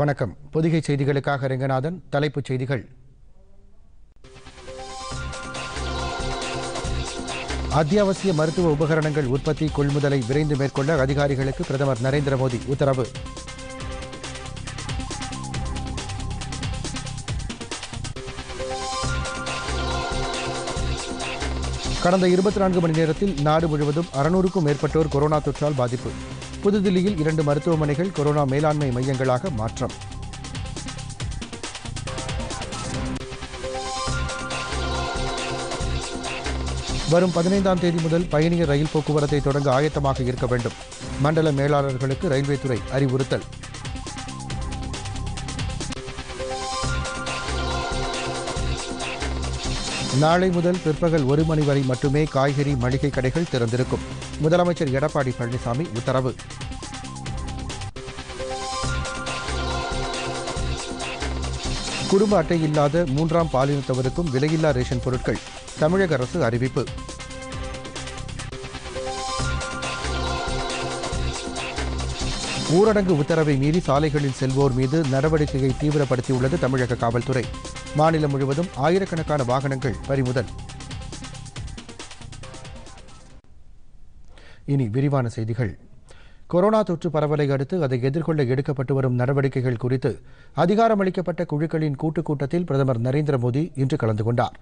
வணக்கம் பொதிகை செய்திகளுக்காக ரங்கநாதன் தலைப்புச் செய்திகள் அத்தியாவசிய மருத்துவ உபகரணங்கள் உற்பத்தி கொள்முதலை விரைந்து மேற்கொள்ள அதிகாரிகளுக்கு பிரதமர் நரேந்திர மோடி உத்தரவு கடந்த இருபத்தி நான்கு மணி நேரத்தில் நாடு முழுவதும் அறுநூறுக்கும் மேற்பட்டோர் கொரோனா தொற்றால் பாதிப்பு புதுதில்லியில் இரண்டு மருத்துவமனைகள் கொரோனா மேலாண்மை மையங்களாக மாற்றம் வரும் பதினைந்தாம் தேதி முதல் பயணியர் ரயில் போக்குவரத்தை தொடங்க ஆயத்தமாக இருக்க வேண்டும் மண்டல மேலாளர்களுக்கு ரயில்வே துறை அறிவுறுத்தல் நாளை முதல் பிற்பகல் ஒரு மணி வரை மட்டுமே காய்கறி மளிகை கடைகள் திறந்திருக்கும் முதலமைச்சர் எடப்பாடி பழனிசாமி உத்தரவு குடும்ப அட்டை இல்லாத மூன்றாம் பாலினத்தவருக்கும் விலையில்லா ரேஷன் பொருட்கள் தமிழக அரசு அறிவிப்பு ஊரடங்கு உத்தரவை மீறி சாலைகளில் செல்வோர் மீது நடவடிக்கையை தீவிரப்படுத்தியுள்ளது தமிழக காவல்துறை மாநிலம் முழுவதும் ஆயிரக்கணக்கான வாகனங்கள் பறிமுதல் இனி விரிவான செய்திகள் கொரோனா தொற்று பரவலை அடுத்து அதை எதிர்கொள்ள எடுக்கப்பட்டு வரும் நடவடிக்கைகள் குறித்து அதிகாரமளிக்கப்பட்ட குழுக்களின் கூட்டுக்கூட்டத்தில் பிரதமர் நரேந்திர மோடி இன்று கலந்து கொண்டார்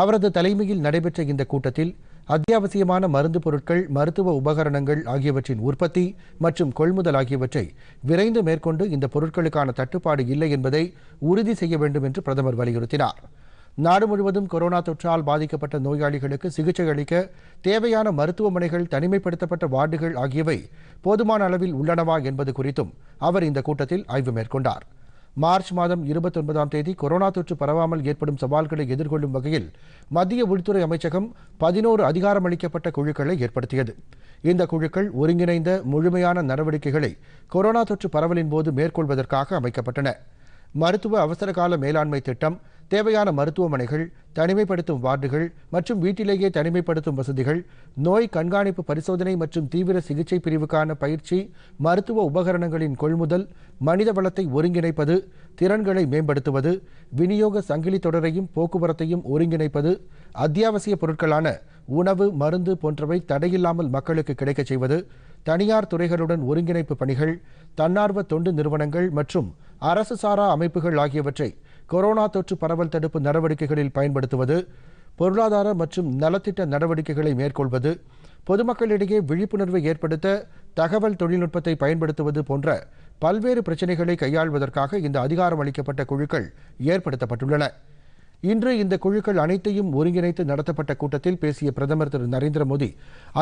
அவரது தலைமையில் நடைபெற்ற இந்த கூட்டத்தில் அத்தியாவசியமான மருந்து பொருட்கள் மருத்துவ உபகரணங்கள் ஆகியவற்றின் உற்பத்தி மற்றும் கொள்முதல் ஆகியவற்றை விரைந்து மேற்கொண்டு இந்த பொருட்களுக்கான தட்டுப்பாடு இல்லை என்பதை உறுதி செய்ய வேண்டும் என்று பிரதமர் வலியுறுத்தினார் நாடு முழுவதும் கொரோனா தொற்றால் பாதிக்கப்பட்ட நோயாளிகளுக்கு சிகிச்சை அளிக்க தேவையான மருத்துவமனைகள் தனிமைப்படுத்தப்பட்ட வார்டுகள் ஆகியவை போதுமான அளவில் உள்ளனவா என்பது குறித்தும் அவர் இந்த கூட்டத்தில் ஆய்வு மேற்கொண்டார் மார்ச் மாதம் இருபத்தொன்பதாம் தேதி கொரோனா தொற்று பரவாமல் ஏற்படும் சவால்களை எதிர்கொள்ளும் வகையில் மத்திய உள்துறை அமைச்சகம் பதினோரு அதிகாரமளிக்கப்பட்ட குழுக்களை ஏற்படுத்தியது இந்த குழுக்கள் ஒருங்கிணைந்த முழுமையான நடவடிக்கைகளை கொரோனா தொற்று பரவலின் போது மேற்கொள்வதற்காக அமைக்கப்பட்டன மருத்துவ அவசரகால மேலாண்மை திட்டம் தேவையான மருத்துவமனைகள் தனிமைப்படுத்தும் வார்டுகள் மற்றும் வீட்டிலேயே தனிமைப்படுத்தும் வசதிகள் நோய் கண்காணிப்பு பரிசோதனை மற்றும் தீவிர சிகிச்சை பிரிவுக்கான பயிற்சி மருத்துவ உபகரணங்களின் கொள்முதல் மனித வளத்தை ஒருங்கிணைப்பது திறன்களை மேம்படுத்துவது விநியோக சங்கிலி தொடரையும் போக்குவரத்தையும் ஒருங்கிணைப்பது அத்தியாவசிய பொருட்களான உணவு மருந்து போன்றவை தடையில்லாமல் மக்களுக்கு கிடைக்கச் செய்வது தனியார் துறைகளுடன் ஒருங்கிணைப்பு பணிகள் தன்னார்வ தொண்டு நிறுவனங்கள் மற்றும் அரசு சாரா அமைப்புகள் ஆகியவற்றை கொரோனா தொற்று பரவல் தடுப்பு நடவடிக்கைகளில் பயன்படுத்துவது பொருளாதார மற்றும் நலத்திட்ட நடவடிக்கைகளை மேற்கொள்வது பொதுமக்களிடையே விழிப்புணர்வை ஏற்படுத்த தகவல் தொழில்நுட்பத்தை பயன்படுத்துவது போன்ற பல்வேறு பிரச்சினைகளை கையாள்வதற்காக இந்த அதிகாரம் அளிக்கப்பட்ட குழுக்கள் ஏற்படுத்தப்பட்டுள்ளன இன்று இந்த குழுக்கள் அனைத்தையும் ஒருங்கிணைத்து நடத்தப்பட்ட கூட்டத்தில் பேசிய பிரதமர் திரு நரேந்திர மோடி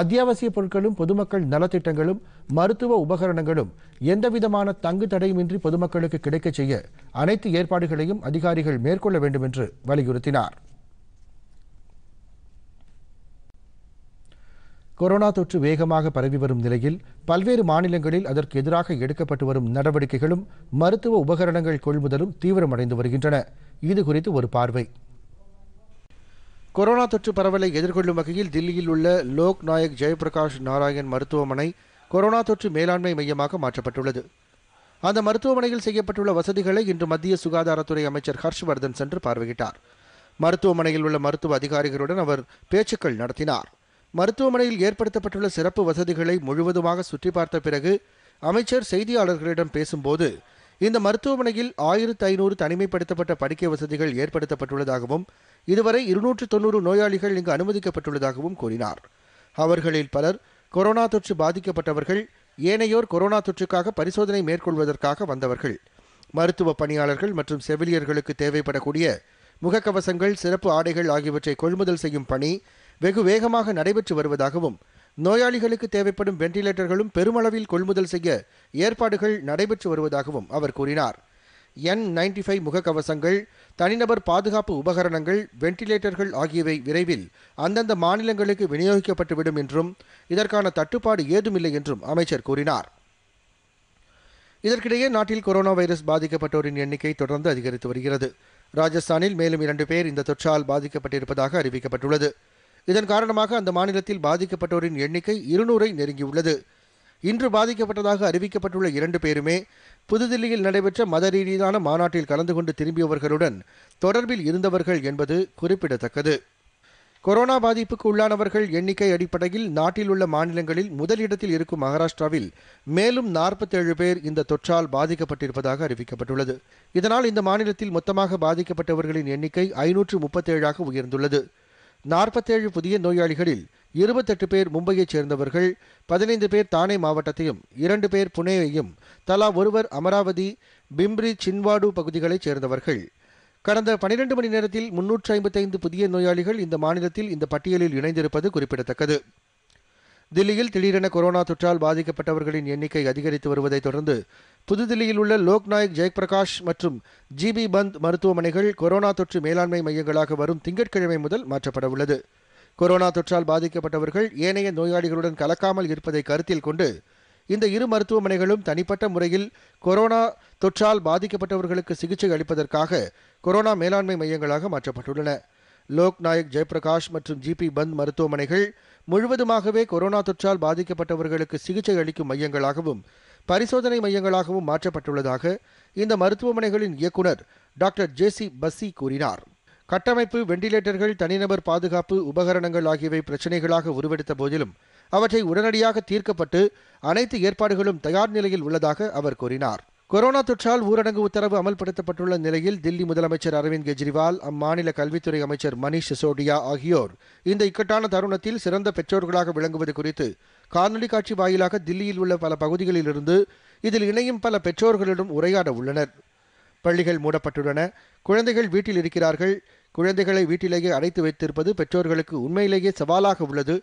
அத்தியாவசிய பொருட்களும் பொதுமக்கள் நலத்திட்டங்களும் மருத்துவ உபகரணங்களும் எந்தவிதமான தங்கு தடையுமின்றி பொதுமக்களுக்கு கிடைக்கச் செய்ய அனைத்து ஏற்பாடுகளையும் அதிகாரிகள் மேற்கொள்ள வேண்டும் என்று வலியுறுத்தினார் கொரோனா தொற்று வேகமாக பரவி வரும் நிலையில் பல்வேறு மாநிலங்களில் அதற்கு எதிராக எடுக்கப்பட்டு வரும் நடவடிக்கைகளும் மருத்துவ உபகரணங்கள் கொள்முதலும் தீவிரமடைந்து வருகின்றன இது குறித்து ஒரு பார்வை கொரோனா தொற்று பரவலை எதிர்கொள்ளும் வகையில் தில்லியில் உள்ள லோக் நாயக் ஜெயபிரகாஷ் நாராயண் மருத்துவமனை கொரோனா தொற்று மேலாண்மை மையமாக மாற்றப்பட்டுள்ளது அந்த மருத்துவமனையில் செய்யப்பட்டுள்ள வசதிகளை இன்று மத்திய சுகாதாரத்துறை அமைச்சர் ஹர்ஷ்வர்தன் சென்று பார்வையிட்டார் மருத்துவமனையில் உள்ள மருத்துவ அதிகாரிகளுடன் அவர் பேச்சுக்கள் நடத்தினார் மருத்துவமனையில் ஏற்படுத்தப்பட்டுள்ள சிறப்பு வசதிகளை முழுவதுமாக சுற்றி பார்த்த பிறகு அமைச்சர் செய்தியாளர்களிடம் பேசும்போது இந்த மருத்துவமனையில் ஆயிரத்து ஐநூறு தனிமைப்படுத்தப்பட்ட படுக்கை வசதிகள் ஏற்படுத்தப்பட்டுள்ளதாகவும் இதுவரை இருநூற்று தொன்னூறு நோயாளிகள் இங்கு அனுமதிக்கப்பட்டுள்ளதாகவும் கூறினார் அவர்களில் பலர் கொரோனா தொற்று பாதிக்கப்பட்டவர்கள் ஏனையோர் கொரோனா தொற்றுக்காக பரிசோதனை மேற்கொள்வதற்காக வந்தவர்கள் மருத்துவ பணியாளர்கள் மற்றும் செவிலியர்களுக்கு தேவைப்படக்கூடிய முகக்கவசங்கள் சிறப்பு ஆடைகள் ஆகியவற்றை கொள்முதல் செய்யும் பணி வெகு வேகமாக நடைபெற்று வருவதாகவும் நோயாளிகளுக்கு தேவைப்படும் வெண்டிலேட்டர்களும் பெருமளவில் கொள்முதல் செய்ய ஏற்பாடுகள் நடைபெற்று வருவதாகவும் அவர் கூறினார் என் நைன்டி ஃபைவ் முகக்கவசங்கள் தனிநபர் பாதுகாப்பு உபகரணங்கள் வெண்டிலேட்டர்கள் ஆகியவை விரைவில் அந்தந்த மாநிலங்களுக்கு விநியோகிக்கப்பட்டுவிடும் என்றும் இதற்கான தட்டுப்பாடு ஏதுமில்லை என்றும் அமைச்சர் கூறினார் இதற்கிடையே நாட்டில் கொரோனா வைரஸ் பாதிக்கப்பட்டோரின் எண்ணிக்கை தொடர்ந்து அதிகரித்து வருகிறது ராஜஸ்தானில் மேலும் இரண்டு பேர் இந்த தொற்றால் பாதிக்கப்பட்டிருப்பதாக அறிவிக்கப்பட்டுள்ளது இதன் காரணமாக அந்த மாநிலத்தில் பாதிக்கப்பட்டோரின் எண்ணிக்கை இருநூறை நெருங்கியுள்ளது இன்று பாதிக்கப்பட்டதாக அறிவிக்கப்பட்டுள்ள இரண்டு பேருமே புதுதில்லியில் நடைபெற்ற மத ரீதியான மாநாட்டில் கலந்து கொண்டு திரும்பியவர்களுடன் தொடர்பில் இருந்தவர்கள் என்பது குறிப்பிடத்தக்கது கொரோனா பாதிப்புக்கு உள்ளானவர்கள் எண்ணிக்கை அடிப்படையில் நாட்டில் உள்ள மாநிலங்களில் முதலிடத்தில் இருக்கும் மகாராஷ்டிராவில் மேலும் நாற்பத்தேழு பேர் இந்த தொற்றால் பாதிக்கப்பட்டிருப்பதாக அறிவிக்கப்பட்டுள்ளது இதனால் இந்த மாநிலத்தில் மொத்தமாக பாதிக்கப்பட்டவர்களின் எண்ணிக்கை ஐநூற்று முப்பத்தேழாக உயர்ந்துள்ளது நாற்பத்தேழு புதிய நோயாளிகளில் இருபத்தெட்டு பேர் மும்பையைச் சேர்ந்தவர்கள் பதினைந்து பேர் தானே மாவட்டத்தையும் இரண்டு பேர் புனேயையும் தலா ஒருவர் அமராவதி பிம்ப்ரி சின்வாடு பகுதிகளைச் சேர்ந்தவர்கள் கடந்த பனிரெண்டு மணி நேரத்தில் முன்னூற்று ஐம்பத்தைந்து புதிய நோயாளிகள் இந்த மாநிலத்தில் இந்த பட்டியலில் இணைந்திருப்பது குறிப்பிடத்தக்கது தில்லியில் திடீரென கொரோனா தொற்றால் பாதிக்கப்பட்டவர்களின் எண்ணிக்கை அதிகரித்து வருவதை தொடர்ந்து புதுதில்லியில் உள்ள லோக்நாயக் ஜெயபிரகாஷ் மற்றும் ஜிபி பந்த் மருத்துவமனைகள் கொரோனா தொற்று மேலாண்மை மையங்களாக வரும் திங்கட்கிழமை முதல் மாற்றப்பட உள்ளது கொரோனா தொற்றால் பாதிக்கப்பட்டவர்கள் ஏனைய நோயாளிகளுடன் கலக்காமல் இருப்பதை கருத்தில் கொண்டு இந்த இரு மருத்துவமனைகளும் தனிப்பட்ட முறையில் கொரோனா தொற்றால் பாதிக்கப்பட்டவர்களுக்கு சிகிச்சை அளிப்பதற்காக கொரோனா மேலாண்மை மையங்களாக மாற்றப்பட்டுள்ளன லோக்நாயக் ஜெயபிரகாஷ் மற்றும் ஜிபி பந்த் மருத்துவமனைகள் முழுவதுமாகவே கொரோனா தொற்றால் பாதிக்கப்பட்டவர்களுக்கு சிகிச்சை அளிக்கும் மையங்களாகவும் பரிசோதனை மையங்களாகவும் மாற்றப்பட்டுள்ளதாக இந்த மருத்துவமனைகளின் இயக்குநர் டாக்டர் ஜே சி பஸ்ஸி கூறினார் கட்டமைப்பு வெண்டிலேட்டர்கள் தனிநபர் பாதுகாப்பு உபகரணங்கள் ஆகியவை பிரச்சினைகளாக உருவெடுத்த போதிலும் அவற்றை உடனடியாக தீர்க்கப்பட்டு அனைத்து ஏற்பாடுகளும் தயார் நிலையில் உள்ளதாக அவர் கூறினார் கொரோனா தொற்றால் ஊரடங்கு உத்தரவு அமல்படுத்தப்பட்டுள்ள நிலையில் தில்லி முதலமைச்சர் அரவிந்த் கெஜ்ரிவால் அம்மாநில கல்வித்துறை அமைச்சர் மணிஷ் சிசோடியா ஆகியோர் இந்த இக்கட்டான தருணத்தில் சிறந்த பெற்றோர்களாக விளங்குவது குறித்து காணொலி காட்சி வாயிலாக தில்லியில் உள்ள பல பகுதிகளில் இருந்து இதில் இணையும் பல பெற்றோர்களிடம் உரையாட உள்ளனர் பள்ளிகள் மூடப்பட்டுள்ளன குழந்தைகள் வீட்டில் இருக்கிறார்கள் குழந்தைகளை வீட்டிலேயே அடைத்து வைத்திருப்பது பெற்றோர்களுக்கு உண்மையிலேயே சவாலாக உள்ளது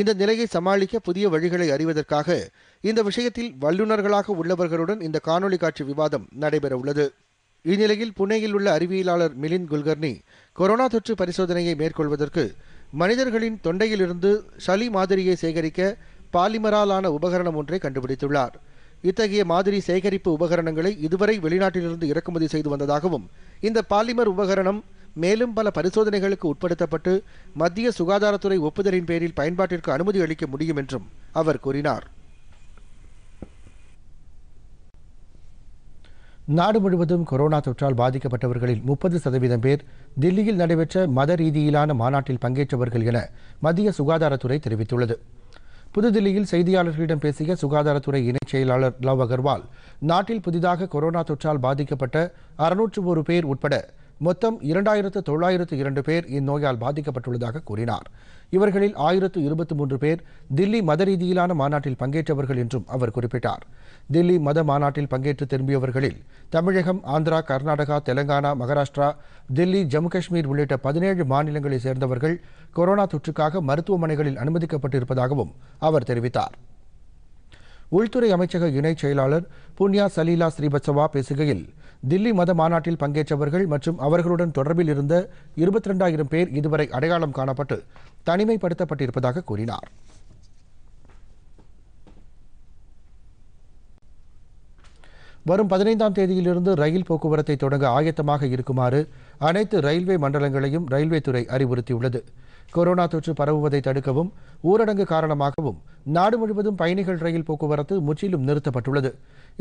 இந்த நிலையை சமாளிக்க புதிய வழிகளை அறிவதற்காக இந்த விஷயத்தில் வல்லுநர்களாக உள்ளவர்களுடன் இந்த காணொலி காட்சி விவாதம் நடைபெறவுள்ளது இந்நிலையில் புனேயில் உள்ள அறிவியலாளர் மிலின் குல்கர்னி கொரோனா தொற்று பரிசோதனையை மேற்கொள்வதற்கு மனிதர்களின் தொண்டையிலிருந்து சளி மாதிரியை சேகரிக்க பாலிமராலான உபகரணம் ஒன்றை கண்டுபிடித்துள்ளார் இத்தகைய மாதிரி சேகரிப்பு உபகரணங்களை இதுவரை வெளிநாட்டிலிருந்து இறக்குமதி செய்து வந்ததாகவும் இந்த பாலிமர் உபகரணம் மேலும் பல பரிசோதனைகளுக்கு உட்படுத்தப்பட்டு மத்திய சுகாதாரத்துறை ஒப்புதலின் பேரில் பயன்பாட்டிற்கு அனுமதி அளிக்க முடியும் என்றும் அவர் கூறினார் நாடு முழுவதும் கொரோனா தொற்றால் பாதிக்கப்பட்டவர்களில் முப்பது சதவீதம் பேர் தில்லியில் நடைபெற்ற மத ரீதியிலான மாநாட்டில் பங்கேற்றவர்கள் என மத்திய சுகாதாரத்துறை தெரிவித்துள்ளது புதுதில்லியில் செய்தியாளர்களிடம் பேசிய சுகாதாரத்துறை இணைச் செயலாளர் லவ் அகர்வால் நாட்டில் புதிதாக கொரோனா தொற்றால் பாதிக்கப்பட்ட அறுநூற்று ஒரு பேர் உட்பட மொத்தம் இரண்டாயிரத்து தொள்ளாயிரத்து இரண்டு பேர் இந்நோயால் பாதிக்கப்பட்டுள்ளதாக கூறினார் இவர்களில் ஆயிரத்து இருபத்தி மூன்று பேர் தில்லி மத ரீதியிலான மாநாட்டில் பங்கேற்றவர்கள் என்றும் அவர் குறிப்பிட்டார் தில்லி மத மாநாட்டில் பங்கேற்று திரும்பியவர்களில் தமிழகம் ஆந்திரா கர்நாடகா தெலங்கானா மகாராஷ்டிரா தில்லி ஜம்மு காஷ்மீர் உள்ளிட்ட பதினேழு மாநிலங்களை சேர்ந்தவர்கள் கொரோனா தொற்றுக்காக மருத்துவமனைகளில் அனுமதிக்கப்பட்டிருப்பதாகவும் அவர் தெரிவித்தார் உள்துறை அமைச்சக இணைச் செயலாளர் புன்யா சலீலா ஸ்ரீபத்சவா பேசுகையில் தில்லி மத மாநாட்டில் பங்கேற்றவர்கள் மற்றும் அவர்களுடன் தொடர்பில் இருந்த இருபத்தி ரெண்டாயிரம் பேர் இதுவரை அடையாளம் காணப்பட்டு தனிமைப்படுத்தப்பட்டிருப்பதாக கூறினார் வரும் பதினைந்தாம் தேதியிலிருந்து ரயில் போக்குவரத்தை தொடங்க ஆயத்தமாக இருக்குமாறு அனைத்து ரயில்வே மண்டலங்களையும் ரயில்வே துறை அறிவுறுத்தியுள்ளது கொரோனா தொற்று பரவுவதை தடுக்கவும் ஊரடங்கு காரணமாகவும் நாடு முழுவதும் பயணிகள் ரயில் போக்குவரத்து முற்றிலும் நிறுத்தப்பட்டுள்ளது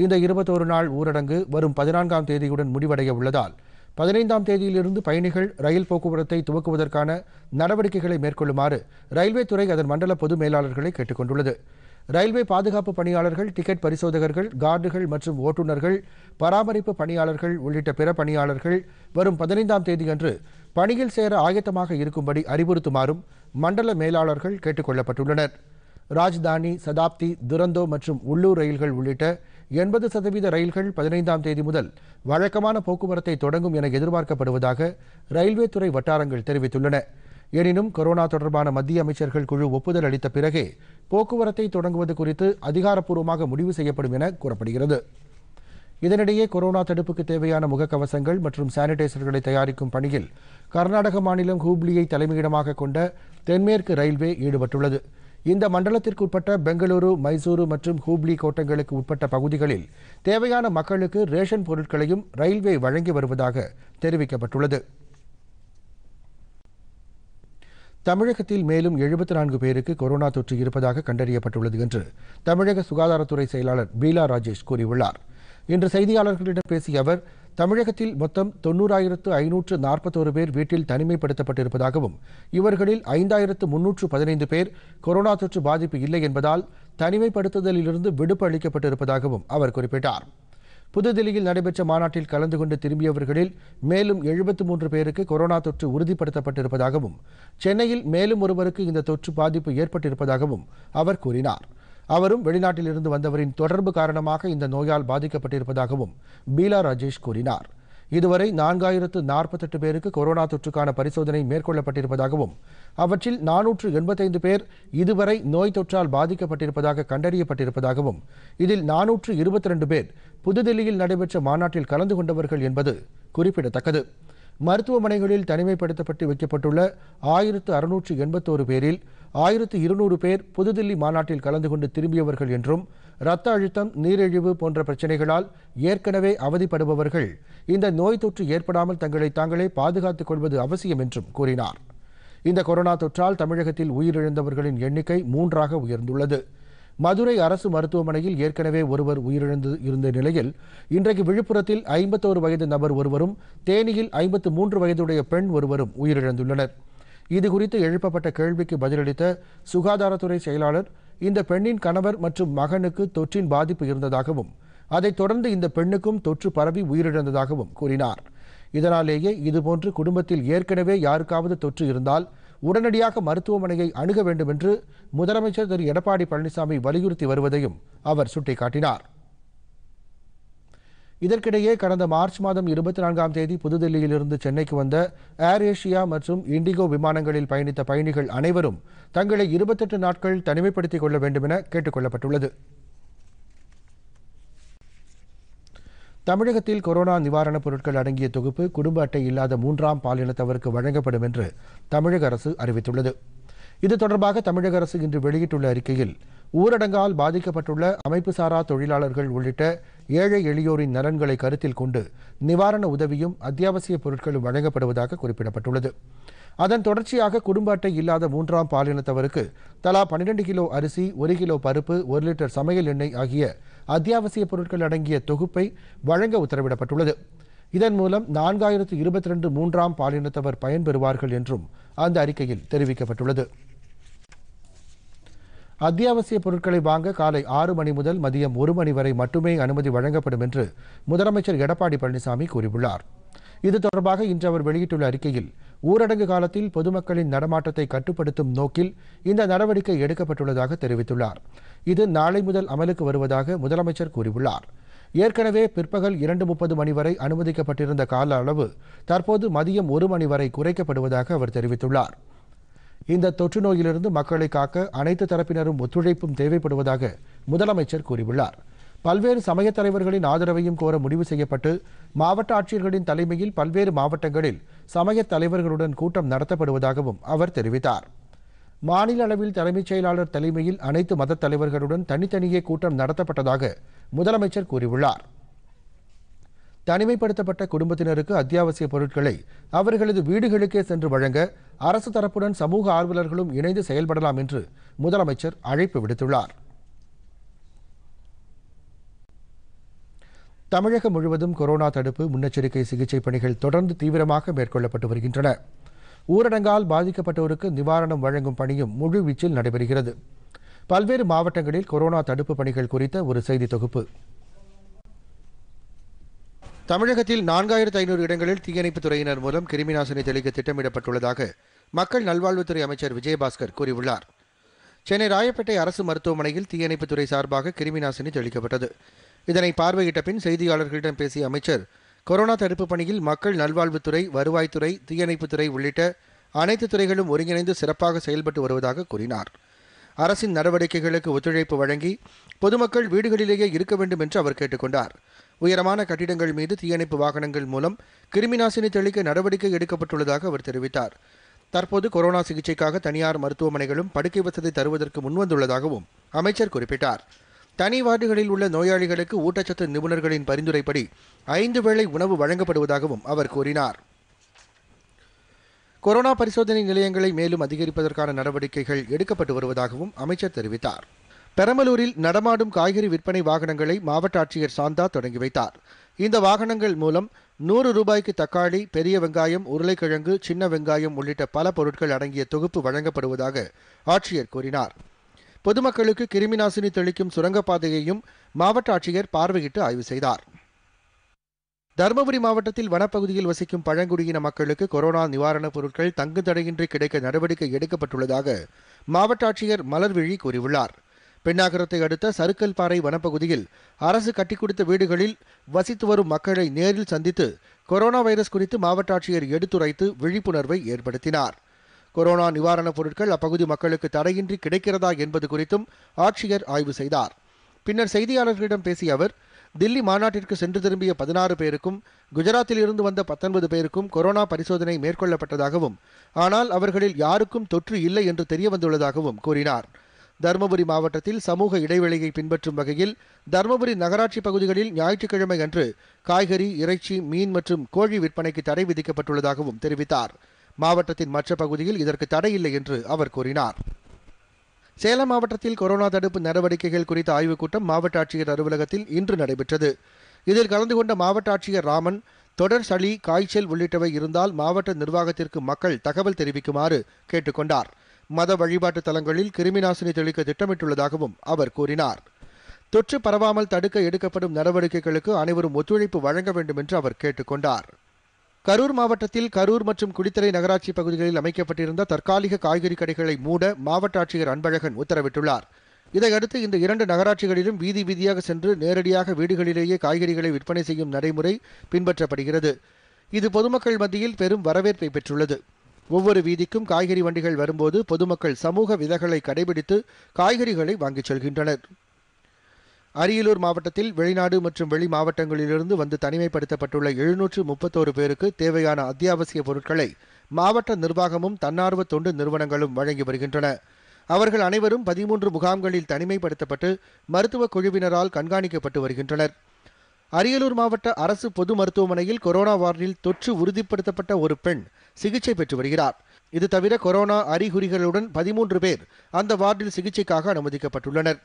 இந்த இருபத்தோரு நாள் ஊரடங்கு வரும் பதினான்காம் தேதியுடன் முடிவடைய உள்ளதால் பதினைந்தாம் தேதியிலிருந்து பயணிகள் ரயில் போக்குவரத்தை துவக்குவதற்கான நடவடிக்கைகளை மேற்கொள்ளுமாறு ரயில்வே துறை அதன் மண்டல பொது மேலாளர்களை கேட்டுக் கொண்டுள்ளது ரயில்வே பாதுகாப்பு பணியாளர்கள் டிக்கெட் பரிசோதகர்கள் கார்டுகள் மற்றும் ஓட்டுநர்கள் பராமரிப்பு பணியாளர்கள் உள்ளிட்ட பிற பணியாளர்கள் வரும் பதினைந்தாம் தேதியன்று பணியில் சேர ஆயத்தமாக இருக்கும்படி அறிவுறுத்துமாறும் மண்டல மேலாளர்கள் கேட்டுக் கொள்ளப்பட்டுள்ளனர் ராஜ்தானி சதாப்தி துரந்தோ மற்றும் உள்ளூர் ரயில்கள் உள்ளிட்ட எண்பது சதவீத ரயில்கள் பதினைந்தாம் தேதி முதல் வழக்கமான போக்குவரத்தை தொடங்கும் என எதிர்பார்க்கப்படுவதாக ரயில்வே துறை வட்டாரங்கள் தெரிவித்துள்ளன எனினும் கொரோனா தொடர்பான மத்திய அமைச்சர்கள் குழு ஒப்புதல் அளித்த பிறகே போக்குவரத்தை தொடங்குவது குறித்து அதிகாரப்பூர்வமாக முடிவு செய்யப்படும் என கூறப்படுகிறது இதனிடையே கொரோனா தடுப்புக்கு தேவையான முகக்கவசங்கள் மற்றும் சானிடைசர்களை தயாரிக்கும் பணியில் கர்நாடக மாநிலம் ஹூப்ளியை தலைமையிடமாக கொண்ட தென்மேற்கு ரயில்வே ஈடுபட்டுள்ளது இந்த மண்டலத்திற்கு உட்பட்ட பெங்களூரு மைசூரு மற்றும் ஹூப்ளி கோட்டங்களுக்கு உட்பட்ட பகுதிகளில் தேவையான மக்களுக்கு ரேஷன் பொருட்களையும் ரயில்வே வழங்கி வருவதாக தெரிவிக்கப்பட்டுள்ளது தமிழகத்தில் மேலும் எழுபத்தி நான்கு பேருக்கு கொரோனா தொற்று இருப்பதாக கண்டறியப்பட்டுள்ளது என்று தமிழக சுகாதாரத்துறை செயலாளர் பீலா ராஜேஷ் கூறியுள்ளார் இன்று செய்தியாளர்களிடம் பேசிய அவர் தமிழகத்தில் மொத்தம் தொன்னூறாயிரத்து ஐநூற்று நாற்பத்தோரு பேர் வீட்டில் தனிமைப்படுத்தப்பட்டிருப்பதாகவும் இவர்களில் ஐந்தாயிரத்து முன்னூற்று பதினைந்து பேர் கொரோனா தொற்று பாதிப்பு இல்லை என்பதால் தனிமைப்படுத்துதலிலிருந்து விடுப்பு அளிக்கப்பட்டிருப்பதாகவும் அவர் குறிப்பிட்டார் புதுதில்லியில் நடைபெற்ற மாநாட்டில் கலந்து கொண்டு திரும்பியவர்களில் மேலும் எழுபத்து மூன்று பேருக்கு கொரோனா தொற்று உறுதிப்படுத்தப்பட்டிருப்பதாகவும் சென்னையில் மேலும் ஒருவருக்கு இந்த தொற்று பாதிப்பு ஏற்பட்டிருப்பதாகவும் அவர் கூறினார் அவரும் வெளிநாட்டில் இருந்து வந்தவரின் தொடர்பு காரணமாக இந்த நோயால் பாதிக்கப்பட்டிருப்பதாகவும் பீலா ராஜேஷ் கூறினார் இதுவரை நான்காயிரத்து நாற்பத்தெட்டு பேருக்கு கொரோனா தொற்றுக்கான பரிசோதனை மேற்கொள்ளப்பட்டிருப்பதாகவும் அவற்றில் நானூற்று எண்பத்தைந்து பேர் இதுவரை நோய் தொற்றால் பாதிக்கப்பட்டிருப்பதாக கண்டறியப்பட்டிருப்பதாகவும் இதில் நானூற்று இருபத்தி ரெண்டு பேர் புதுதில்லியில் நடைபெற்ற மாநாட்டில் கலந்து கொண்டவர்கள் என்பது குறிப்பிடத்தக்கது மருத்துவமனைகளில் தனிமைப்படுத்தப்பட்டு வைக்கப்பட்டுள்ள ஆயிரத்து அறுநூற்று எண்பத்தோரு பேரில் ஆயிரத்து இருநூறு பேர் புதுதில்லி மாநாட்டில் கலந்து கொண்டு திரும்பியவர்கள் என்றும் இரத்த அழுத்தம் நீரிழிவு போன்ற பிரச்சினைகளால் ஏற்கனவே அவதிப்படுபவர்கள் இந்த நோய் தொற்று ஏற்படாமல் தங்களை தாங்களே பாதுகாத்துக் கொள்வது அவசியம் என்றும் கூறினார் இந்த கொரோனா தொற்றால் தமிழகத்தில் உயிரிழந்தவர்களின் எண்ணிக்கை மூன்றாக உயர்ந்துள்ளது மதுரை அரசு மருத்துவமனையில் ஏற்கனவே ஒருவர் உயிரிழந்து இருந்த நிலையில் இன்றைக்கு விழுப்புரத்தில் ஐம்பத்தோரு வயது நபர் ஒருவரும் தேனியில் ஐம்பத்து மூன்று வயதுடைய பெண் ஒருவரும் உயிரிழந்துள்ளனர் இது குறித்து எழுப்பப்பட்ட கேள்விக்கு பதிலளித்த சுகாதாரத்துறை செயலாளர் இந்த பெண்ணின் கணவர் மற்றும் மகனுக்கு தொற்றின் பாதிப்பு இருந்ததாகவும் அதைத் தொடர்ந்து இந்த பெண்ணுக்கும் தொற்று பரவி உயிரிழந்ததாகவும் கூறினார் இதனாலேயே இதுபோன்று குடும்பத்தில் ஏற்கனவே யாருக்காவது தொற்று இருந்தால் உடனடியாக மருத்துவமனையை அணுக வேண்டும் என்று முதலமைச்சர் திரு எடப்பாடி பழனிசாமி வலியுறுத்தி வருவதையும் அவர் சுட்டிக்காட்டினார் இதற்கிடையே கடந்த மார்ச் மாதம் இருபத்தி நான்காம் தேதி புதுதில்லியிலிருந்து சென்னைக்கு வந்த ஏர் ஏஷியா மற்றும் இண்டிகோ விமானங்களில் பயணித்த பயணிகள் அனைவரும் தங்களை இருபத்தெட்டு நாட்கள் தனிமைப்படுத்திக் கொள்ள வேண்டும் என கேட்டுக் கொள்ளப்பட்டுள்ளது தமிழகத்தில் கொரோனா நிவாரணப் பொருட்கள் அடங்கிய தொகுப்பு குடும்ப அட்டை இல்லாத மூன்றாம் பாலினத்தவருக்கு வழங்கப்படும் என்று தமிழக அரசு அறிவித்துள்ளது இது தொடர்பாக தமிழக அரசு இன்று வெளியிட்டுள்ள அறிக்கையில் ஊரடங்கால் பாதிக்கப்பட்டுள்ள அமைப்புசாரா தொழிலாளர்கள் உள்ளிட்ட ஏழை எளியோரின் நலன்களை கருத்தில் கொண்டு நிவாரண உதவியும் அத்தியாவசிய பொருட்களும் வழங்கப்படுவதாக குறிப்பிடப்பட்டுள்ளது அதன் தொடர்ச்சியாக குடும்ப அட்டை இல்லாத மூன்றாம் பாலினத்தவருக்கு தலா பன்னிரண்டு கிலோ அரிசி ஒரு கிலோ பருப்பு ஒரு லிட்டர் சமையல் எண்ணெய் ஆகிய அத்தியாவசிய பொருட்கள் அடங்கிய தொகுப்பை வழங்க உத்தரவிடப்பட்டுள்ளது இதன் மூலம் நான்காயிரத்து இருபத்தி ரெண்டு மூன்றாம் பாலினத்தவர் பயன்பெறுவார்கள் என்றும் அந்த அறிக்கையில் தெரிவிக்கப்பட்டுள்ளது அத்தியாவசிய பொருட்களை வாங்க காலை ஆறு மணி முதல் மதியம் ஒரு மணி வரை மட்டுமே அனுமதி வழங்கப்படும் என்று முதலமைச்சர் எடப்பாடி பழனிசாமி கூறியுள்ளார் இது தொடர்பாக இன்று அவர் வெளியிட்டுள்ள அறிக்கையில் ஊரடங்கு காலத்தில் பொதுமக்களின் நடமாட்டத்தை கட்டுப்படுத்தும் நோக்கில் இந்த நடவடிக்கை எடுக்கப்பட்டுள்ளதாக தெரிவித்துள்ளார் இது நாளை முதல் அமலுக்கு வருவதாக முதலமைச்சர் கூறியுள்ளார் ஏற்கனவே பிற்பகல் இரண்டு முப்பது மணி வரை அனுமதிக்கப்பட்டிருந்த கால அளவு தற்போது மதியம் ஒரு மணி வரை குறைக்கப்படுவதாக அவர் தெரிவித்துள்ளார் இந்த தொற்று நோயிலிருந்து மக்களை காக்க அனைத்து தரப்பினரும் ஒத்துழைப்பும் தேவைப்படுவதாக முதலமைச்சர் கூறியுள்ளார் பல்வேறு சமயத் தலைவர்களின் ஆதரவையும் கோர முடிவு செய்யப்பட்டு மாவட்ட ஆட்சியர்களின் தலைமையில் பல்வேறு மாவட்டங்களில் சமயத் தலைவர்களுடன் கூட்டம் நடத்தப்படுவதாகவும் அவர் தெரிவித்தார் மாநில அளவில் தலைமைச் செயலாளர் தலைமையில் அனைத்து மதத் தலைவர்களுடன் தனித்தனியே கூட்டம் நடத்தப்பட்டதாக முதலமைச்சர் கூறியுள்ளார் தனிமைப்படுத்தப்பட்ட குடும்பத்தினருக்கு அத்தியாவசிய பொருட்களை அவர்களது வீடுகளுக்கே சென்று வழங்க அரசு தரப்புடன் சமூக ஆர்வலர்களும் இணைந்து செயல்படலாம் என்று முதலமைச்சர் அழைப்பு விடுத்துள்ளார் தமிழகம் முழுவதும் கொரோனா தடுப்பு முன்னெச்சரிக்கை சிகிச்சை பணிகள் தொடர்ந்து தீவிரமாக மேற்கொள்ளப்பட்டு வருகின்றன ஊரடங்கால் பாதிக்கப்பட்டோருக்கு நிவாரணம் வழங்கும் பணியும் முழுவீச்சில் நடைபெறுகிறது பல்வேறு மாவட்டங்களில் கொரோனா தடுப்பு பணிகள் குறித்த ஒரு செய்தி தொகுப்பு தமிழகத்தில் நான்காயிரத்து ஐநூறு இடங்களில் தீயணைப்புத் துறையினர் மூலம் கிருமி நாசினி தெளிக்க திட்டமிடப்பட்டுள்ளதாக மக்கள் நல்வாழ்வுத்துறை அமைச்சர் விஜயபாஸ்கர் கூறியுள்ளார் சென்னை ராயப்பேட்டை அரசு மருத்துவமனையில் தீயணைப்புத் துறை சார்பாக கிருமி நாசினி தெளிக்கப்பட்டது இதனை பார்வையிட்ட பின் செய்தியாளர்களிடம் பேசிய அமைச்சர் கொரோனா தடுப்புப் பணியில் மக்கள் நல்வாழ்வுத்துறை வருவாய்த்துறை தீயணைப்புத்துறை உள்ளிட்ட அனைத்து துறைகளும் ஒருங்கிணைந்து சிறப்பாக செயல்பட்டு வருவதாக கூறினார் அரசின் நடவடிக்கைகளுக்கு ஒத்துழைப்பு வழங்கி பொதுமக்கள் வீடுகளிலேயே இருக்க வேண்டும் என்று அவர் கேட்டுக் கொண்டார் உயரமான கட்டிடங்கள் மீது தீயணைப்பு வாகனங்கள் மூலம் கிருமிநாசினி தெளிக்க நடவடிக்கை எடுக்கப்பட்டுள்ளதாக அவர் தெரிவித்தார் தற்போது கொரோனா சிகிச்சைக்காக தனியார் மருத்துவமனைகளும் படுக்கை வசதி தருவதற்கு முன்வந்துள்ளதாகவும் அமைச்சர் குறிப்பிட்டார் தனி வார்டுகளில் உள்ள நோயாளிகளுக்கு ஊட்டச்சத்து நிபுணர்களின் பரிந்துரைப்படி ஐந்து வேளை உணவு வழங்கப்படுவதாகவும் அவர் கூறினார் கொரோனா பரிசோதனை நிலையங்களை மேலும் அதிகரிப்பதற்கான நடவடிக்கைகள் எடுக்கப்பட்டு வருவதாகவும் அமைச்சர் தெரிவித்தார் பெரம்பலூரில் நடமாடும் காய்கறி விற்பனை வாகனங்களை மாவட்ட ஆட்சியர் சாந்தா தொடங்கி வைத்தார் இந்த வாகனங்கள் மூலம் நூறு ரூபாய்க்கு தக்காளி பெரிய வெங்காயம் உருளைக்கிழங்கு சின்ன வெங்காயம் உள்ளிட்ட பல பொருட்கள் அடங்கிய தொகுப்பு வழங்கப்படுவதாக ஆட்சியர் கூறினார் பொதுமக்களுக்கு கிருமிநாசினி தெளிக்கும் சுரங்கப்பாதையையும் மாவட்ட ஆட்சியர் பார்வையிட்டு ஆய்வு செய்தார் தருமபுரி மாவட்டத்தில் வனப்பகுதியில் வசிக்கும் பழங்குடியின மக்களுக்கு கொரோனா நிவாரணப் பொருட்கள் தங்கு தடையின்றி கிடைக்க நடவடிக்கை எடுக்கப்பட்டுள்ளதாக மாவட்ட ஆட்சியர் மலர்விழி கூறியுள்ளார் பெண்ணாகரத்தை அடுத்த சருக்கல்பாறை வனப்பகுதியில் அரசு கட்டிக் கொடுத்த வீடுகளில் வசித்து வரும் மக்களை நேரில் சந்தித்து கொரோனா வைரஸ் குறித்து மாவட்ட ஆட்சியர் எடுத்துரைத்து விழிப்புணர்வை ஏற்படுத்தினார் கொரோனா நிவாரணப் பொருட்கள் அப்பகுதி மக்களுக்கு தடையின்றி கிடைக்கிறதா என்பது குறித்தும் ஆட்சியர் ஆய்வு செய்தார் பின்னர் செய்தியாளர்களிடம் பேசிய அவர் தில்லி மாநாட்டிற்கு சென்று திரும்பிய பதினாறு பேருக்கும் குஜராத்தில் இருந்து வந்த பத்தொன்பது பேருக்கும் கொரோனா பரிசோதனை மேற்கொள்ளப்பட்டதாகவும் ஆனால் அவர்களில் யாருக்கும் தொற்று இல்லை என்று தெரியவந்துள்ளதாகவும் கூறினார் தருமபுரி மாவட்டத்தில் சமூக இடைவெளியை பின்பற்றும் வகையில் தருமபுரி நகராட்சி பகுதிகளில் ஞாயிற்றுக்கிழமை அன்று காய்கறி இறைச்சி மீன் மற்றும் கோழி விற்பனைக்கு தடை விதிக்கப்பட்டுள்ளதாகவும் தெரிவித்தார் மாவட்டத்தின் மற்ற பகுதியில் இதற்கு தடையில்லை என்று அவர் கூறினார் சேலம் மாவட்டத்தில் கொரோனா தடுப்பு நடவடிக்கைகள் குறித்த ஆய்வுக் கூட்டம் மாவட்ட ஆட்சியர் அலுவலகத்தில் இன்று நடைபெற்றது இதில் கலந்து கொண்ட மாவட்ட ஆட்சியர் ராமன் தொடர் சளி காய்ச்சல் உள்ளிட்டவை இருந்தால் மாவட்ட நிர்வாகத்திற்கு மக்கள் தகவல் தெரிவிக்குமாறு கொண்டாா் மத வழிபாட்டு தலங்களில் கிருமிநாசினி தெளிக்க திட்டமிட்டுள்ளதாகவும் அவர் கூறினார் தொற்று பரவாமல் தடுக்க எடுக்கப்படும் நடவடிக்கைகளுக்கு அனைவரும் ஒத்துழைப்பு வழங்க வேண்டும் என்று அவர் கேட்டுக் கொண்டார் கரூர் மாவட்டத்தில் கரூர் மற்றும் குடித்தலை நகராட்சி பகுதிகளில் அமைக்கப்பட்டிருந்த தற்காலிக காய்கறி கடைகளை மூட மாவட்ட ஆட்சியர் அன்பழகன் உத்தரவிட்டுள்ளார் இதையடுத்து இந்த இரண்டு நகராட்சிகளிலும் வீதி வீதியாக சென்று நேரடியாக வீடுகளிலேயே காய்கறிகளை விற்பனை செய்யும் நடைமுறை பின்பற்றப்படுகிறது இது பொதுமக்கள் மத்தியில் பெரும் வரவேற்பை பெற்றுள்ளது ஒவ்வொரு வீதிக்கும் காய்கறி வண்டிகள் வரும்போது பொதுமக்கள் சமூக விதகளை கடைபிடித்து காய்கறிகளை வாங்கிச் செல்கின்றனர் அரியலூர் மாவட்டத்தில் வெளிநாடு மற்றும் வெளி மாவட்டங்களிலிருந்து வந்து தனிமைப்படுத்தப்பட்டுள்ள எழுநூற்று முப்பத்தோரு பேருக்கு தேவையான அத்தியாவசிய பொருட்களை மாவட்ட நிர்வாகமும் தன்னார்வ தொண்டு நிறுவனங்களும் வழங்கி வருகின்றன அவர்கள் அனைவரும் பதிமூன்று முகாம்களில் தனிமைப்படுத்தப்பட்டு மருத்துவக் குழுவினரால் கண்காணிக்கப்பட்டு வருகின்றனர் அரியலூர் மாவட்ட அரசு பொது மருத்துவமனையில் கொரோனா வார்டில் தொற்று உறுதிப்படுத்தப்பட்ட ஒரு பெண் சிகிச்சை பெற்று வருகிறார் இது தவிர கொரோனா அறிகுறிகளுடன் பதிமூன்று பேர் அந்த வார்டில் சிகிச்சைக்காக அனுமதிக்கப்பட்டுள்ளனர்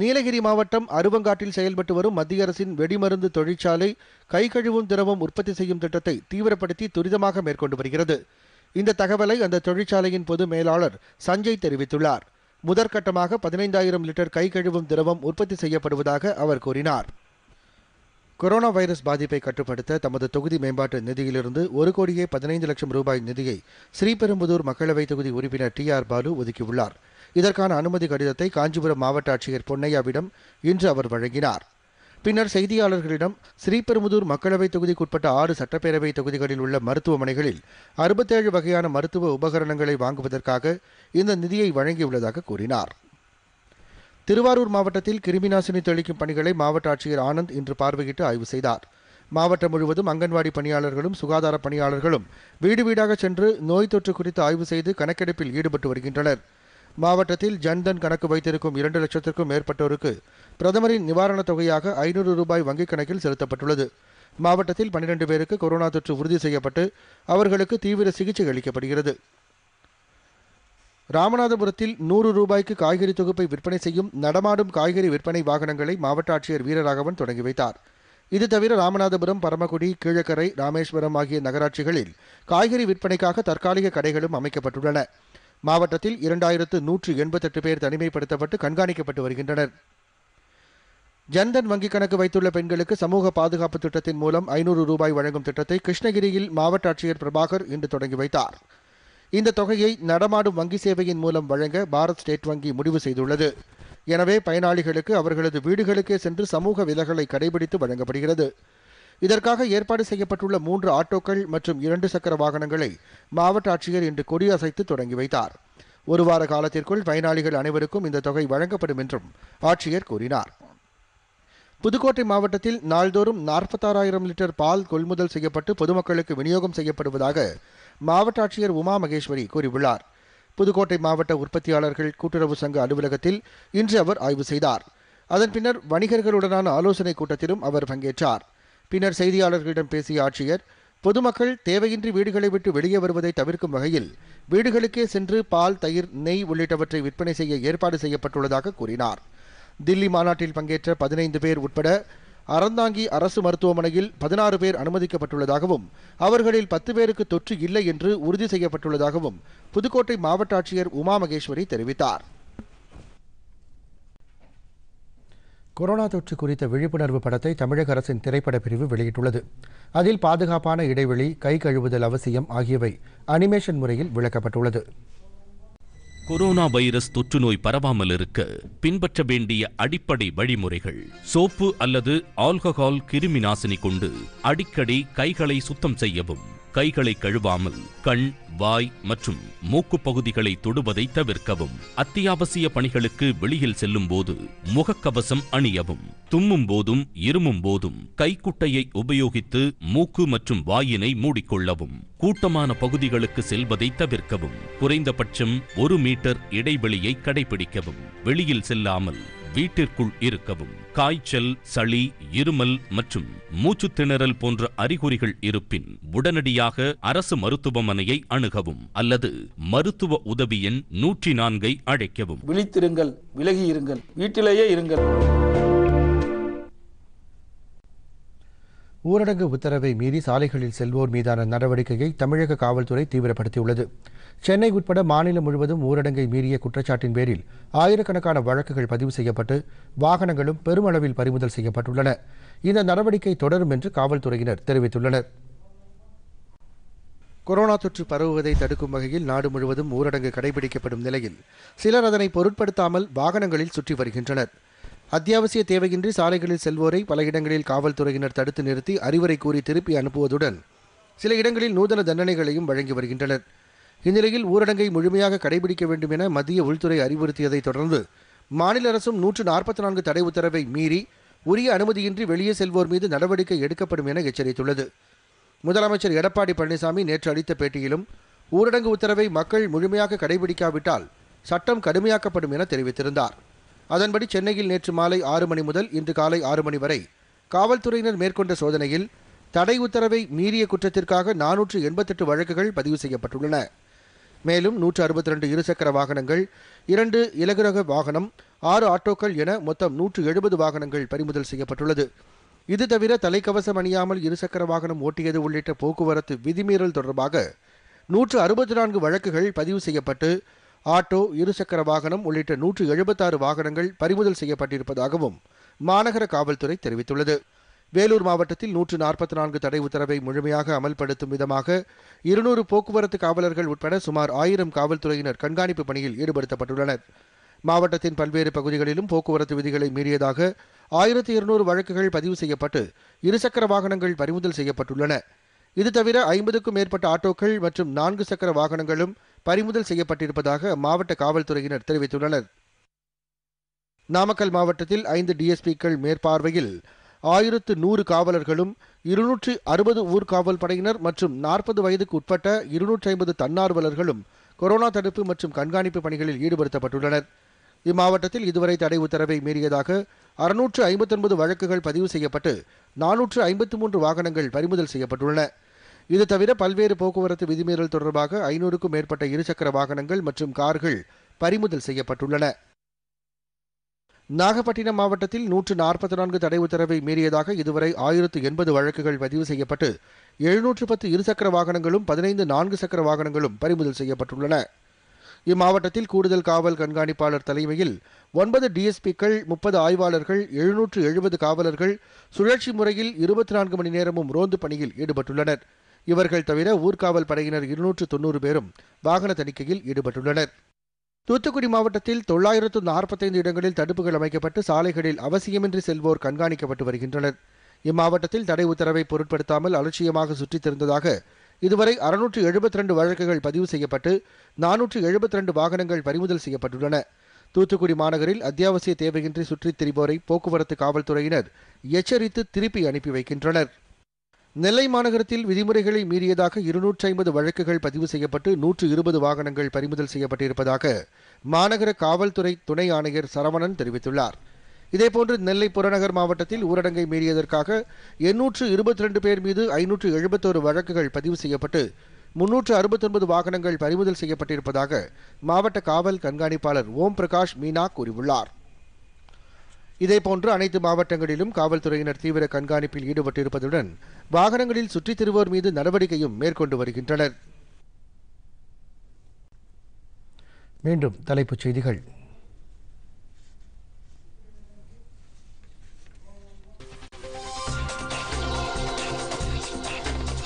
நீலகிரி மாவட்டம் அருவங்காட்டில் செயல்பட்டு வரும் மத்திய அரசின் வெடிமருந்து தொழிற்சாலை கை கழுவும் திரவம் உற்பத்தி செய்யும் திட்டத்தை தீவிரப்படுத்தி துரிதமாக மேற்கொண்டு வருகிறது இந்த தகவலை அந்த தொழிற்சாலையின் பொது மேலாளர் சஞ்சய் தெரிவித்துள்ளார் முதற்கட்டமாக பதினைந்தாயிரம் லிட்டர் கை கழுவும் திரவம் உற்பத்தி செய்யப்படுவதாக அவர் கூறினார் கொரோனா வைரஸ் பாதிப்பை கட்டுப்படுத்த தமது தொகுதி மேம்பாட்டு நிதியிலிருந்து ஒரு கோடியே பதினைந்து லட்சம் ரூபாய் நிதியை ஸ்ரீபெரும்புதூர் மக்களவைத் தொகுதி உறுப்பினர் டி ஆர் பாலு ஒதுக்கியுள்ளார் இதற்கான அனுமதி கடிதத்தை காஞ்சிபுரம் மாவட்ட ஆட்சியர் பொன்னையாவிடம் இன்று அவர் வழங்கினார் பின்னர் செய்தியாளர்களிடம் ஸ்ரீபெரும்புதூர் மக்களவைத் தொகுதிக்குட்பட்ட ஆறு சட்டப்பேரவை தொகுதிகளில் உள்ள மருத்துவமனைகளில் அறுபத்தேழு வகையான மருத்துவ உபகரணங்களை வாங்குவதற்காக இந்த நிதியை வழங்கியுள்ளதாக கூறினார் திருவாரூர் மாவட்டத்தில் கிருமிநாசினி தெளிக்கும் பணிகளை மாவட்ட ஆட்சியர் ஆனந்த் இன்று பார்வையிட்டு ஆய்வு செய்தார் மாவட்டம் முழுவதும் அங்கன்வாடி பணியாளர்களும் சுகாதார பணியாளர்களும் வீடு வீடாக சென்று நோய் தொற்று குறித்து ஆய்வு செய்து கணக்கெடுப்பில் ஈடுபட்டு வருகின்றனர் மாவட்டத்தில் ஜன்தன் கணக்கு வைத்திருக்கும் இரண்டு லட்சத்திற்கும் மேற்பட்டோருக்கு பிரதமரின் நிவாரணத் தொகையாக ஐநூறு ரூபாய் வங்கிக் கணக்கில் செலுத்தப்பட்டுள்ளது மாவட்டத்தில் பன்னிரண்டு பேருக்கு கொரோனா தொற்று உறுதி செய்யப்பட்டு அவர்களுக்கு தீவிர சிகிச்சை அளிக்கப்படுகிறது ராமநாதபுரத்தில் நூறு ரூபாய்க்கு காய்கறி தொகுப்பை விற்பனை செய்யும் நடமாடும் காய்கறி விற்பனை வாகனங்களை மாவட்ட ஆட்சியர் வீரராகவன் தொடங்கி வைத்தார் இது தவிர ராமநாதபுரம் பரமக்குடி கீழக்கரை ராமேஸ்வரம் ஆகிய நகராட்சிகளில் காய்கறி விற்பனைக்காக தற்காலிக கடைகளும் அமைக்கப்பட்டுள்ளன மாவட்டத்தில் இரண்டாயிரத்து நூற்று எண்பத்தெட்டு பேர் தனிமைப்படுத்தப்பட்டு கண்காணிக்கப்பட்டு வருகின்றனர் ஜன்தன் வங்கிக் கணக்கு வைத்துள்ள பெண்களுக்கு சமூக பாதுகாப்பு திட்டத்தின் மூலம் ஐநூறு ரூபாய் வழங்கும் திட்டத்தை கிருஷ்ணகிரியில் மாவட்ட ஆட்சியர் பிரபாகர் இன்று தொடங்கி வைத்தார் இந்த தொகையை நடமாடும் வங்கி சேவையின் மூலம் வழங்க பாரத் ஸ்டேட் வங்கி முடிவு செய்துள்ளது எனவே பயனாளிகளுக்கு அவர்களது வீடுகளுக்கே சென்று சமூக விலகலை கடைபிடித்து வழங்கப்படுகிறது இதற்காக ஏற்பாடு செய்யப்பட்டுள்ள மூன்று ஆட்டோக்கள் மற்றும் இரண்டு சக்கர வாகனங்களை மாவட்ட ஆட்சியர் இன்று கொடியசைத்து தொடங்கி வைத்தார் ஒரு வார காலத்திற்குள் பயனாளிகள் அனைவருக்கும் இந்த தொகை வழங்கப்படும் என்றும் ஆட்சியர் கூறினார் புதுக்கோட்டை மாவட்டத்தில் நாள்தோறும் நாற்பத்தாறாயிரம் லிட்டர் பால் கொள்முதல் செய்யப்பட்டு பொதுமக்களுக்கு விநியோகம் செய்யப்படுவதாக மாவட்ட ஆட்சியர் உமா மகேஸ்வரி கூறியுள்ளார் புதுக்கோட்டை மாவட்ட உற்பத்தியாளர்கள் கூட்டுறவு சங்க அலுவலகத்தில் இன்று அவர் ஆய்வு செய்தார் அதன் பின்னர் வணிகர்களுடனான ஆலோசனைக் கூட்டத்திலும் அவர் பங்கேற்றார் பின்னர் செய்தியாளர்களிடம் பேசிய ஆட்சியர் பொதுமக்கள் தேவையின்றி வீடுகளை விட்டு வெளியே வருவதை தவிர்க்கும் வகையில் வீடுகளுக்கே சென்று பால் தயிர் நெய் உள்ளிட்டவற்றை விற்பனை செய்ய ஏற்பாடு செய்யப்பட்டுள்ளதாக கூறினார் தில்லி மாநாட்டில் பங்கேற்ற பதினைந்து பேர் உட்பட அறந்தாங்கி அரசு மருத்துவமனையில் பதினாறு பேர் அனுமதிக்கப்பட்டுள்ளதாகவும் அவர்களில் பத்து பேருக்கு தொற்று இல்லை என்று உறுதி செய்யப்பட்டுள்ளதாகவும் புதுக்கோட்டை மாவட்ட ஆட்சியர் உமா மகேஸ்வரி தெரிவித்தார் கொரோனா தொற்று குறித்த விழிப்புணர்வு படத்தை தமிழக அரசின் திரைப்பட பிரிவு வெளியிட்டுள்ளது அதில் பாதுகாப்பான இடைவெளி கை கழுவுதல் அவசியம் ஆகியவை அனிமேஷன் முறையில் விளக்கப்பட்டுள்ளது கொரோனா வைரஸ் தொற்று நோய் பரவாமல் இருக்க பின்பற்ற வேண்டிய அடிப்படை வழிமுறைகள் சோப்பு அல்லது ஆல்கஹால் கிருமி நாசினி கொண்டு அடிக்கடி கைகளை சுத்தம் செய்யவும் கைகளை கழுவாமல் கண் வாய் மற்றும் மூக்கு பகுதிகளை தொடுவதை தவிர்க்கவும் அத்தியாவசிய பணிகளுக்கு வெளியில் செல்லும் போது முகக்கவசம் அணியவும் தும்மும் போதும் இருமும் போதும் கைக்குட்டையை உபயோகித்து மூக்கு மற்றும் வாயினை மூடிக்கொள்ளவும் கூட்டமான பகுதிகளுக்கு செல்வதை தவிர்க்கவும் குறைந்தபட்சம் ஒரு மீட்டர் இடைவெளியை கடைபிடிக்கவும் வெளியில் செல்லாமல் வீட்டிற்குள் இருக்கவும் காய்ச்சல் சளி இருமல் மற்றும் மூச்சு திணறல் போன்ற அறிகுறிகள் இருப்பின் உடனடியாக அரசு மருத்துவமனையை அணுகவும் அல்லது மருத்துவ உதவி எண் நூற்றி நான்கை அழைக்கவும் விழித்திருங்கள் விலகி இருங்கள் வீட்டிலேயே இருங்கள் ஊரடங்கு உத்தரவை மீறி சாலைகளில் செல்வோர் மீதான நடவடிக்கையை தமிழக காவல்துறை தீவிரப்படுத்தியுள்ளது சென்னை உட்பட மாநிலம் முழுவதும் ஊரடங்கை மீறிய குற்றச்சாட்டின் பேரில் ஆயிரக்கணக்கான வழக்குகள் பதிவு செய்யப்பட்டு வாகனங்களும் பெருமளவில் பறிமுதல் செய்யப்பட்டுள்ளன இந்த நடவடிக்கை தொடரும் என்று காவல்துறையினர் தெரிவித்துள்ளனர் கொரோனா தொற்று பரவுவதை தடுக்கும் வகையில் நாடு முழுவதும் ஊரடங்கு கடைபிடிக்கப்படும் நிலையில் சிலர் அதனை பொருட்படுத்தாமல் வாகனங்களில் சுற்றி வருகின்றனர் அத்தியாவசிய தேவையின்றி சாலைகளில் செல்வோரை பல இடங்களில் காவல்துறையினர் தடுத்து நிறுத்தி அறிவுரை கூறி திருப்பி அனுப்புவதுடன் சில இடங்களில் நூதன தண்டனைகளையும் வழங்கி வருகின்றனர் இந்நிலையில் ஊரடங்கை முழுமையாக கடைபிடிக்க வேண்டும் என மத்திய உள்துறை அறிவுறுத்தியதை தொடர்ந்து மாநில அரசும் நூற்று நாற்பத்தி நான்கு தடை உத்தரவை மீறி உரிய அனுமதியின்றி வெளியே செல்வோர் மீது நடவடிக்கை எடுக்கப்படும் என எச்சரித்துள்ளது முதலமைச்சர் எடப்பாடி பழனிசாமி நேற்று அளித்த பேட்டியிலும் ஊரடங்கு உத்தரவை மக்கள் முழுமையாக கடைபிடிக்காவிட்டால் சட்டம் கடுமையாக்கப்படும் என தெரிவித்திருந்தார் அதன்படி சென்னையில் நேற்று மாலை ஆறு மணி முதல் இன்று காலை ஆறு மணி வரை காவல்துறையினர் மேற்கொண்ட சோதனையில் தடை உத்தரவை மீறிய குற்றத்திற்காக நானூற்று எண்பத்தெட்டு வழக்குகள் பதிவு செய்யப்பட்டுள்ளன மேலும் நூற்று அறுபத்தி ரெண்டு இருசக்கர வாகனங்கள் இரண்டு இலகுரக வாகனம் ஆறு ஆட்டோக்கள் என மொத்தம் நூற்று எழுபது வாகனங்கள் பறிமுதல் செய்யப்பட்டுள்ளது இது தவிர தலைக்கவசம் அணியாமல் இருசக்கர வாகனம் ஓட்டியது உள்ளிட்ட போக்குவரத்து விதிமீறல் தொடர்பாக நூற்று அறுபத்தி நான்கு வழக்குகள் பதிவு செய்யப்பட்டு ஆட்டோ இருசக்கர வாகனம் உள்ளிட்ட நூற்று எழுபத்தாறு வாகனங்கள் பறிமுதல் செய்யப்பட்டிருப்பதாகவும் மாநகர காவல்துறை தெரிவித்துள்ளது வேலூர் மாவட்டத்தில் நூற்று நாற்பத்தி நான்கு தடை உத்தரவை முழுமையாக அமல்படுத்தும் விதமாக இருநூறு போக்குவரத்து காவலர்கள் உட்பட சுமார் ஆயிரம் காவல்துறையினர் கண்காணிப்பு பணியில் ஈடுபடுத்தப்பட்டுள்ளனர் மாவட்டத்தின் பல்வேறு பகுதிகளிலும் போக்குவரத்து விதிகளை மீறியதாக ஆயிரத்தி இருநூறு வழக்குகள் பதிவு செய்யப்பட்டு இருசக்கர வாகனங்கள் பறிமுதல் செய்யப்பட்டுள்ளன இது தவிர ஐம்பதுக்கும் மேற்பட்ட ஆட்டோக்கள் மற்றும் நான்கு சக்கர வாகனங்களும் பறிமுதல் செய்யப்பட்டிருப்பதாக மாவட்ட காவல்துறையினர் தெரிவித்துள்ளனர் நாமக்கல் மாவட்டத்தில் ஐந்து டிஎஸ்பிக்கள் மேற்பார்வையில் ஆயிரத்து நூறு காவலர்களும் இருநூற்றி அறுபது ஊர்காவல் படையினர் மற்றும் நாற்பது வயதுக்கு உட்பட்ட இருநூற்றி ஐம்பது தன்னார்வலர்களும் கொரோனா தடுப்பு மற்றும் கண்காணிப்பு பணிகளில் ஈடுபடுத்தப்பட்டுள்ளனர் இம்மாவட்டத்தில் இதுவரை தடை உத்தரவை மீறியதாக அறுநூற்று ஐம்பத்தொன்பது வழக்குகள் பதிவு செய்யப்பட்டு நானூற்று ஐம்பத்தி மூன்று வாகனங்கள் பறிமுதல் செய்யப்பட்டுள்ளன இது தவிர பல்வேறு போக்குவரத்து விதிமீறல் தொடர்பாக ஐநூறுக்கும் மேற்பட்ட இருசக்கர வாகனங்கள் மற்றும் கார்கள் பறிமுதல் செய்யப்பட்டுள்ளன நாகப்பட்டினம் மாவட்டத்தில் நூற்று நாற்பத்தி நான்கு தடை உத்தரவை மீறியதாக இதுவரை ஆயிரத்து எண்பது வழக்குகள் பதிவு செய்யப்பட்டு எழுநூற்று பத்து இருசக்கர வாகனங்களும் பதினைந்து நான்கு சக்கர வாகனங்களும் பறிமுதல் செய்யப்பட்டுள்ளன இம்மாவட்டத்தில் கூடுதல் காவல் கண்காணிப்பாளர் தலைமையில் ஒன்பது டிஎஸ்பிக்கள் முப்பது ஆய்வாளர்கள் எழுநூற்று எழுபது காவலர்கள் சுழற்சி முறையில் இருபத்தி நான்கு மணி நேரமும் ரோந்து பணியில் ஈடுபட்டுள்ளனர் இவர்கள் தவிர ஊர்காவல் படையினர் இருநூற்று தொன்னூறு பேரும் வாகன தணிக்கையில் ஈடுபட்டுள்ளனர் தூத்துக்குடி மாவட்டத்தில் தொள்ளாயிரத்து நாற்பத்தைந்து இடங்களில் தடுப்புகள் அமைக்கப்பட்டு சாலைகளில் அவசியமின்றி செல்வோர் கண்காணிக்கப்பட்டு வருகின்றனர் இம்மாவட்டத்தில் தடை உத்தரவை பொருட்படுத்தாமல் அலட்சியமாக சுற்றித் திரிந்ததாக இதுவரை அறுநூற்று எழுபத்தி ரெண்டு வழக்குகள் பதிவு செய்யப்பட்டு நானூற்று எழுபத்தி ரெண்டு வாகனங்கள் பறிமுதல் செய்யப்பட்டுள்ளன தூத்துக்குடி மாநகரில் அத்தியாவசிய தேவையின்றி சுற்றித் திரிபோரை போக்குவரத்து காவல்துறையினர் எச்சரித்து திருப்பி அனுப்பி வைக்கின்றனர் நெல்லை மாநகரத்தில் விதிமுறைகளை மீறியதாக இருநூற்றி ஐம்பது வழக்குகள் பதிவு செய்யப்பட்டு நூற்று இருபது வாகனங்கள் பறிமுதல் செய்யப்பட்டிருப்பதாக மாநகர காவல்துறை துணை ஆணையர் சரவணன் தெரிவித்துள்ளார் இதேபோன்று நெல்லை புறநகர் மாவட்டத்தில் ஊரடங்கை மீறியதற்காக எண்ணூற்று இருபத்தி ரெண்டு பேர் மீது ஐநூற்று எழுபத்தோரு வழக்குகள் பதிவு செய்யப்பட்டு முன்னூற்று அறுபத்தொன்பது வாகனங்கள் பறிமுதல் செய்யப்பட்டிருப்பதாக மாவட்ட காவல் கண்காணிப்பாளர் ஓம் பிரகாஷ் மீனா கூறியுள்ளார் இதேபோன்று அனைத்து மாவட்டங்களிலும் காவல்துறையினர் தீவிர கண்காணிப்பில் ஈடுபட்டிருப்பதுடன் வாகனங்களில் சுற்றித் திருவோர் மீது நடவடிக்கையும் மேற்கொண்டு வருகின்றனர் மீண்டும் தலைப்புச் செய்திகள்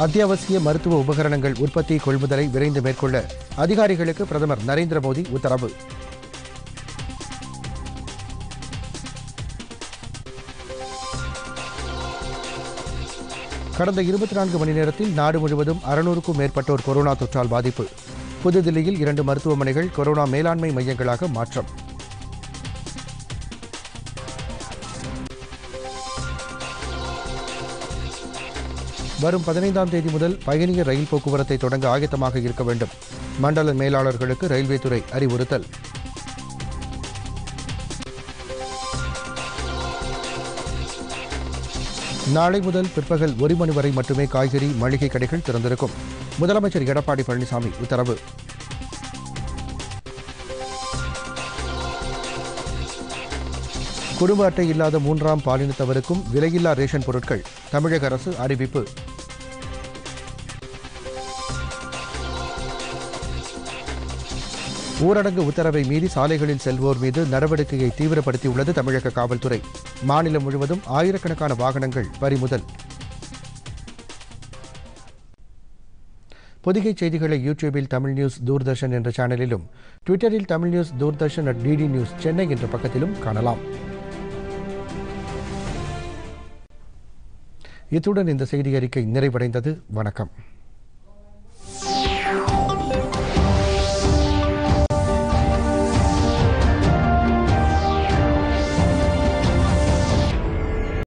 அத்தியாவசிய மருத்துவ உபகரணங்கள் உற்பத்தி கொள்முதலை விரைந்து மேற்கொள்ள அதிகாரிகளுக்கு பிரதமர் நரேந்திர மோடி உத்தரவு கடந்த இருபத்தி நான்கு மணி நேரத்தில் நாடு முழுவதும் அறுநூறுக்கும் மேற்பட்டோர் கொரோனா தொற்றால் பாதிப்பு புதுதில்லியில் இரண்டு மருத்துவமனைகள் கொரோனா மேலாண்மை மையங்களாக மாற்றம் வரும் பதினைந்தாம் தேதி முதல் பயணியர் ரயில் போக்குவரத்தை தொடங்க ஆயத்தமாக இருக்க வேண்டும் மண்டல மேலாளர்களுக்கு ரயில்வே துறை அறிவுறுத்தல் நாளை முதல் பிற்பகல் ஒரு மணி வரை மட்டுமே காய்கறி மளிகை கடைகள் திறந்திருக்கும் முதலமைச்சர் எடப்பாடி பழனிசாமி உத்தரவு குடும்ப அட்டை இல்லாத மூன்றாம் பாலினத்தவருக்கும் விலையில்லா ரேஷன் பொருட்கள் தமிழக அரசு அறிவிப்பு ஊரடங்கு உத்தரவை மீறி சாலைகளில் செல்வோர் மீது நடவடிக்கையை தீவிரப்படுத்தியுள்ளது தமிழக காவல்துறை மாநிலம் முழுவதும் ஆயிரக்கணக்கான வாகனங்கள் பறிமுதல் பொதிகை செய்திகளை யூடியூபில் தமிழ் நியூஸ் தூர்தர்ஷன் என்ற சேனலிலும் ட்விட்டரில் Tamil news Doordarshan at DD news Chennai என்ற பக்கத்திலும் காணலாம் இத்துடன் இந்த செய்தி அறிக்கை நிறைவடைந்தது வணக்கம்